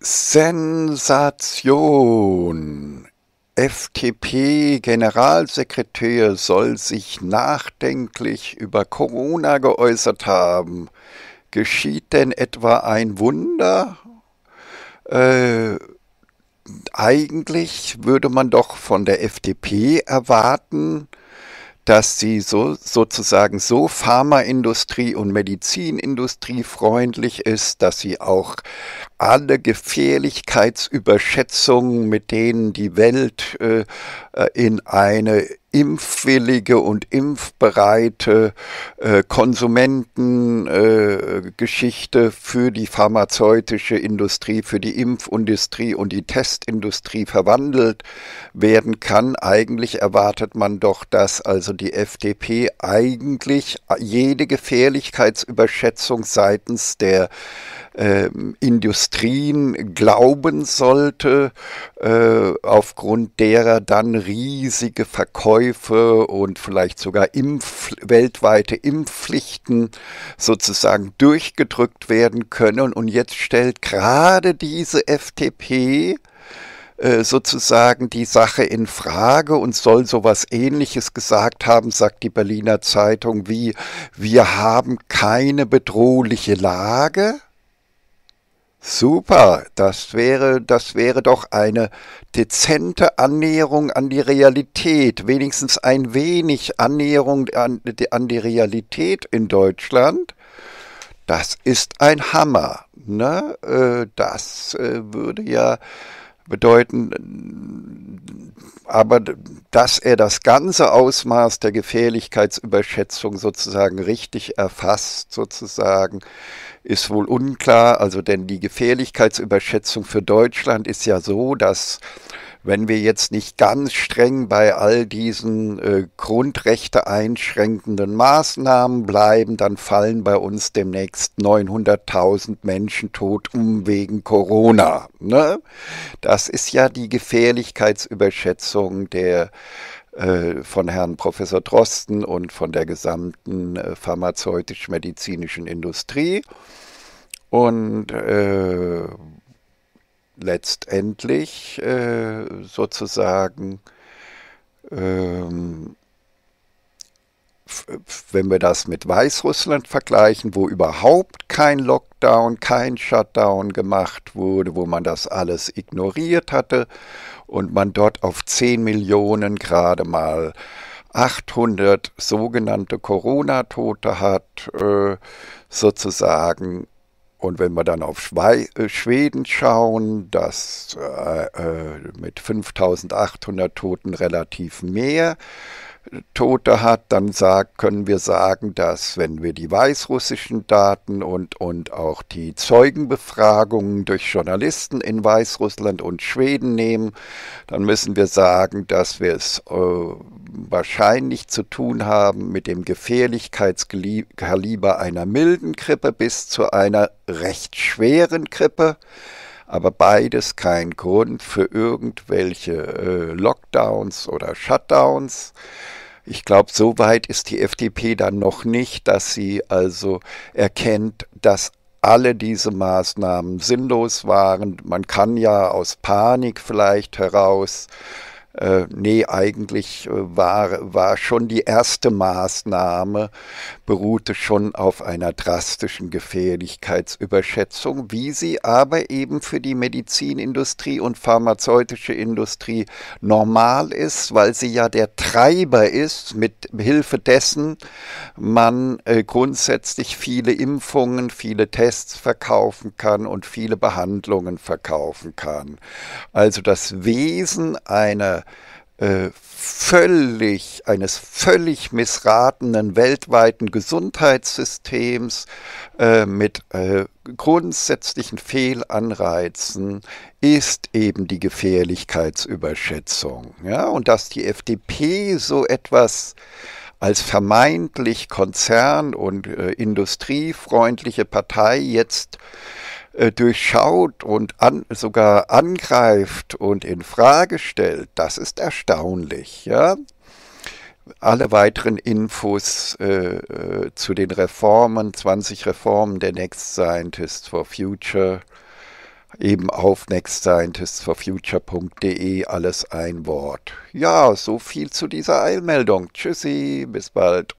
Sensation. FDP-Generalsekretär soll sich nachdenklich über Corona geäußert haben. Geschieht denn etwa ein Wunder? Äh, eigentlich würde man doch von der FDP erwarten, dass sie so, sozusagen so Pharmaindustrie und Medizinindustrie freundlich ist, dass sie auch alle Gefährlichkeitsüberschätzungen, mit denen die Welt äh, äh in eine impfwillige und impfbereite äh, Konsumentengeschichte äh, für die pharmazeutische Industrie, für die Impfindustrie und die Testindustrie verwandelt werden kann. Eigentlich erwartet man doch, dass also die FDP eigentlich jede Gefährlichkeitsüberschätzung seitens der äh, Industrien glauben sollte, äh, aufgrund derer dann riesige Verkäufe und vielleicht sogar Impf weltweite Impfpflichten sozusagen durchgedrückt werden können. Und jetzt stellt gerade diese FDP äh, sozusagen die Sache in Frage und soll sowas ähnliches gesagt haben, sagt die Berliner Zeitung, wie wir haben keine bedrohliche Lage. Super, das wäre, das wäre doch eine dezente Annäherung an die Realität, wenigstens ein wenig Annäherung an, an die Realität in Deutschland. Das ist ein Hammer. Ne? Äh, das äh, würde ja bedeuten. Aber dass er das ganze Ausmaß der Gefährlichkeitsüberschätzung sozusagen richtig erfasst, sozusagen, ist wohl unklar. Also denn die Gefährlichkeitsüberschätzung für Deutschland ist ja so, dass wenn wir jetzt nicht ganz streng bei all diesen äh, Grundrechte einschränkenden Maßnahmen bleiben, dann fallen bei uns demnächst 900.000 Menschen tot um wegen Corona. Ne? Das ist ja die Gefährlichkeitsüberschätzung der äh, von Herrn Professor Drosten und von der gesamten äh, pharmazeutisch-medizinischen Industrie. Und äh, letztendlich äh, sozusagen, ähm, wenn wir das mit Weißrussland vergleichen, wo überhaupt kein Lockdown, kein Shutdown gemacht wurde, wo man das alles ignoriert hatte und man dort auf 10 Millionen gerade mal 800 sogenannte Corona-Tote hat, äh, sozusagen und wenn wir dann auf äh, Schweden schauen, das äh, äh mit 5800 Toten relativ mehr. Tote hat, dann sagt, können wir sagen, dass wenn wir die weißrussischen Daten und, und auch die Zeugenbefragungen durch Journalisten in Weißrussland und Schweden nehmen, dann müssen wir sagen, dass wir es äh, wahrscheinlich zu tun haben mit dem Gefährlichkeitskaliber einer milden Krippe bis zu einer recht schweren Krippe aber beides kein Grund für irgendwelche äh, Lockdowns oder Shutdowns. Ich glaube, so weit ist die FDP dann noch nicht, dass sie also erkennt, dass alle diese Maßnahmen sinnlos waren. Man kann ja aus Panik vielleicht heraus äh, nee, eigentlich äh, war, war schon die erste Maßnahme, beruhte schon auf einer drastischen Gefährlichkeitsüberschätzung, wie sie aber eben für die Medizinindustrie und pharmazeutische Industrie normal ist, weil sie ja der Treiber ist, mit Hilfe dessen man äh, grundsätzlich viele Impfungen, viele Tests verkaufen kann und viele Behandlungen verkaufen kann. Also das Wesen einer äh, völlig, eines völlig missratenen weltweiten Gesundheitssystems äh, mit äh, grundsätzlichen Fehlanreizen ist eben die Gefährlichkeitsüberschätzung. Ja? Und dass die FDP so etwas als vermeintlich konzern- und äh, industriefreundliche Partei jetzt äh, äh, durchschaut und an, sogar angreift und in Frage stellt, das ist erstaunlich. Ja? Alle weiteren Infos äh, äh zu den Reformen, 20 Reformen der Next Scientists for Future, eben auf nextscientistsforfuture.de alles ein Wort. Ja, so viel zu dieser Eilmeldung. Tschüssi, bis bald.